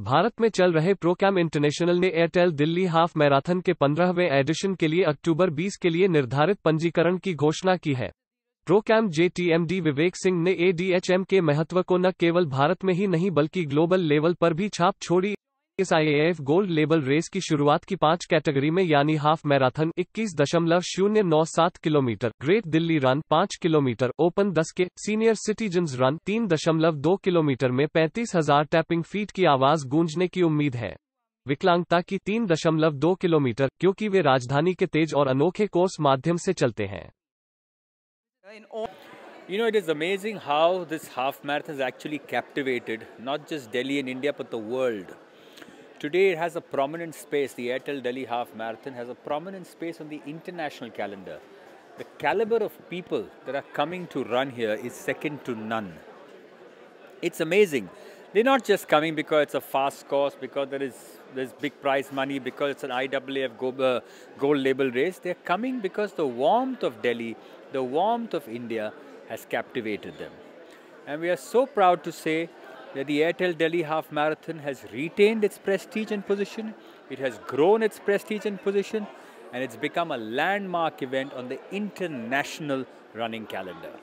भारत में चल रहे प्रोकैम इंटरनेशनल ने एयरटेल दिल्ली हाफ मैराथन के 15वें एडिशन के लिए अक्टूबर 20 के लिए निर्धारित पंजीकरण की घोषणा की है प्रोकैम जेटीएमडी विवेक सिंह ने एडीएचएम के महत्व को न केवल भारत में ही नहीं बल्कि ग्लोबल लेवल पर भी छाप छोड़ी इस आईएएफ गोल्ड लेबल रेस की शुरुआत की पांच कैटेगरी में यानी हाफ मैराथन इक्कीस दशमलव शून्य नौ सात किलोमीटर ग्रेट दिल्ली रन पाँच किलोमीटर ओपन दस के सीनियर सिटीजन रन तीन दशमलव दो किलोमीटर में पैंतीस हजार टैपिंग फीट की आवाज गूंजने की उम्मीद है विकलांगता की तीन दशमलव दो किलोमीटर क्योंकि वे राजधानी के तेज और अनोखे कोर्स माध्यम से चलते हैं You know, it is amazing how this half marathon has actually captivated not just Delhi and India, but the world. Today it has a prominent space, the Airtel Delhi Half Marathon has a prominent space on the international calendar. The caliber of people that are coming to run here is second to none. It's amazing. They're not just coming because it's a fast course, because there is there's big prize money, because it's an IAAF gold, uh, gold label race. They're coming because the warmth of Delhi, the warmth of India has captivated them. And we are so proud to say that the Airtel Delhi Half Marathon has retained its prestige and position, it has grown its prestige and position, and it's become a landmark event on the international running calendar.